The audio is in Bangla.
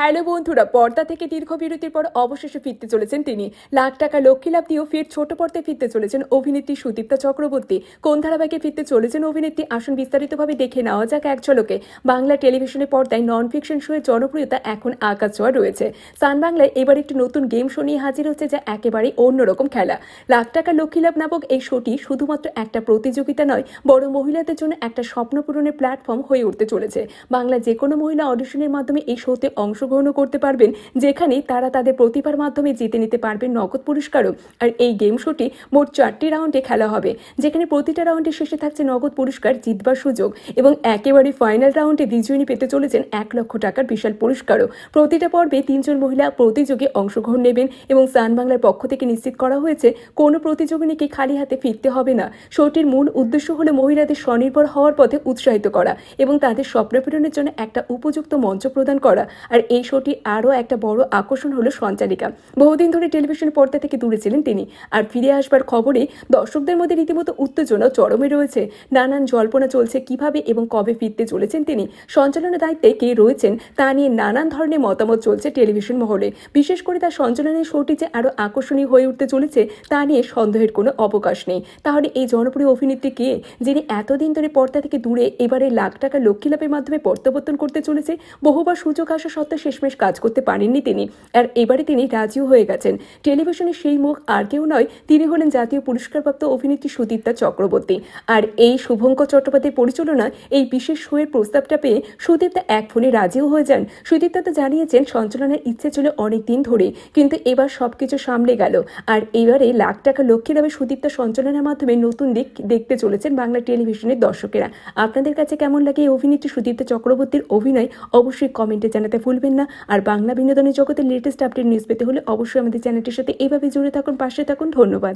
হ্যালো বন্ধুরা পর্দা থেকে দীর্ঘ বিরতির পর অবশেষে ফিরতে চলেছেন তিনি লাখ টাকা লক্ষ্মী লাভ দিয়েও ফের ছোট পর্দায় ফিরতে চলেছেন অভিনেত্রী সুদীপ্তা চক্রবর্তী কোন ধারাবাহিকে ফিরতে চলেছেন অভিনেত্রী আসুন বিস্তারিতভাবে দেখে নেওয়া যাক এক ঝলকে বাংলা টেলিভিশনের পর্দায় নন ফিকশন শোয়ের জনপ্রিয়তা এখন আকাশ ছোঁয়া রয়েছে সান বাংলায় এবার একটি নতুন গেম শো নিয়ে হাজির হচ্ছে যা একেবারেই অন্যরকম খেলা লাখ টাকা লক্ষ্মী লাভ নামক এই শোটি শুধুমাত্র একটা প্রতিযোগিতা নয় বড় মহিলাদের জন্য একটা স্বপ্ন পূরণের প্ল্যাটফর্ম হয়ে উঠতে চলেছে বাংলা যে কোনো মহিলা অডিশনের মাধ্যমে এই শোতে অংশ অংশগ্রহণও করতে পারবেন যেখানে তারা তাদের প্রতিভার মাধ্যমে জিতে নিতে পারবেন নগদ পুরস্কারও আর এই গেম শোটি মোট চারটি রাউন্ডে খেলা হবে যেখানে প্রতিটা রাউন্ডে শেষে থাকছে নগদ পুরস্কার জিতবার সুযোগ এবং একেবারে ফাইনাল রাউন্ডে বিজয়ী পেতে চলেছেন এক লক্ষ টাকার বিশাল পুরস্কারও প্রতিটা পর্বে তিনজন মহিলা প্রতিযোগে অংশগ্রহণ নেবেন এবং সান বাংলার পক্ষ থেকে নিশ্চিত করা হয়েছে কোনো প্রতিযোগিনীকে খালি হাতে ফিরতে হবে না শোটির মূল উদ্দেশ্য হলো মহিলাদের স্বনির্ভর হওয়ার পথে উৎসাহিত করা এবং তাদের স্বপ্ন পূরণের জন্য একটা উপযুক্ত মঞ্চ প্রদান করা আর এই শোটি আরও একটা বড় আকর্ষণ হলো সঞ্চারিকা বহুদিন ধরে টেলিভিশনে পর্দা থেকে দূরে ছিলেন তিনি আর ফিরে আসবার খবরে দর্শকদের মধ্যে রীতিমতো উত্তেজনা চরমে রয়েছে নানান জল্পনা চলছে কিভাবে এবং কবে ফিরতে চলেছেন তিনি সঞ্চালনের দায়িত্বে কে রয়েছেন তা নিয়ে নানান ধরনের মতামত চলছে টেলিভিশন মহলে বিশেষ করে তার সঞ্চালনের শোটি যে আরও আকর্ষণীয় হয়ে উঠতে চলেছে তা নিয়ে সন্দেহের কোনো অবকাশ নেই তাহলে এই জনপ্রিয় অভিনেত্রী কে যিনি এতদিন ধরে পর্দা থেকে দূরে এবারে লাখ টাকা লক্ষ্মী মাধ্যমে প্রত্যাবর্তন করতে চলেছে বহুবার সুযোগ আসা সত্ত্বে শেষমেশ কাজ করতে পারেননি তিনি আর এবারে তিনি রাজিও হয়ে গেছেন টেলিভিশনে সেই মুখ আর কেউ নয় তিনি হলেন জাতীয় পুরস্কারপ্রাপ্ত অভিনেত্রী সুদীপ্তা চক্রবর্তী আর এই শুভঙ্কর চট্টোপাধ্যায় পরিচালনায় এই বিশেষ শোয়ের প্রস্তাবটা পেয়ে সুদীপ্তা এক ফোনে রাজিও হয়ে যান সুদীপ্তা তো জানিয়েছেন সঞ্চালনের ইচ্ছে ছিল অনেক দিন ধরে কিন্তু এবার সবকিছু সামলে গেল আর এবারে লাখ টাকা লক্ষ্যে নামে সুদীপ্তা সঞ্চালনের মাধ্যমে নতুন দিক দেখতে চলেছেন বাংলা টেলিভিশনের দর্শকেরা আপনাদের কাছে কেমন লাগে এই অভিনেত্রী সুদীপ্তা চক্রবর্তীর অভিনয় অবশ্যই কমেন্টে জানাতে ভুলবেন না আর বাংলা বিনোদনের জগতের লেটেস্ট আপডেট নিউজ পেতে হলে অবশ্যই আমাদের চ্যানেলটির সাথে এভাবে জুড়ে থাকুন পাশে থাকুন ধন্যবাদ